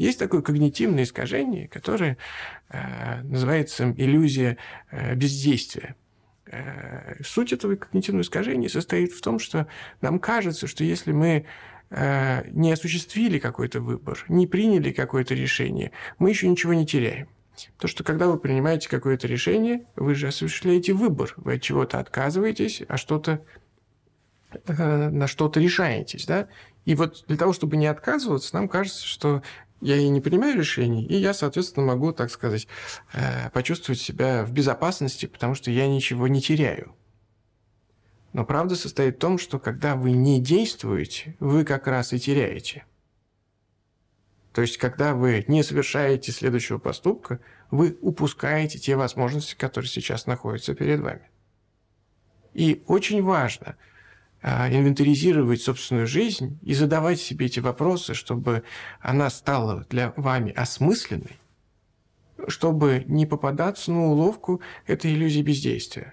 Есть такое когнитивное искажение, которое э, называется иллюзия э, бездействия. Э, суть этого когнитивного искажения состоит в том, что нам кажется, что если мы э, не осуществили какой-то выбор, не приняли какое-то решение, мы еще ничего не теряем. То, что когда вы принимаете какое-то решение, вы же осуществляете выбор, вы от чего-то отказываетесь, а что-то э, на что-то решаетесь, да? И вот для того, чтобы не отказываться, нам кажется, что я и не принимаю решений, и я, соответственно, могу, так сказать, э, почувствовать себя в безопасности, потому что я ничего не теряю. Но правда состоит в том, что когда вы не действуете, вы как раз и теряете. То есть, когда вы не совершаете следующего поступка, вы упускаете те возможности, которые сейчас находятся перед вами. И очень важно – а, инвентаризировать собственную жизнь и задавать себе эти вопросы, чтобы она стала для вами осмысленной, чтобы не попадаться на уловку этой иллюзии бездействия.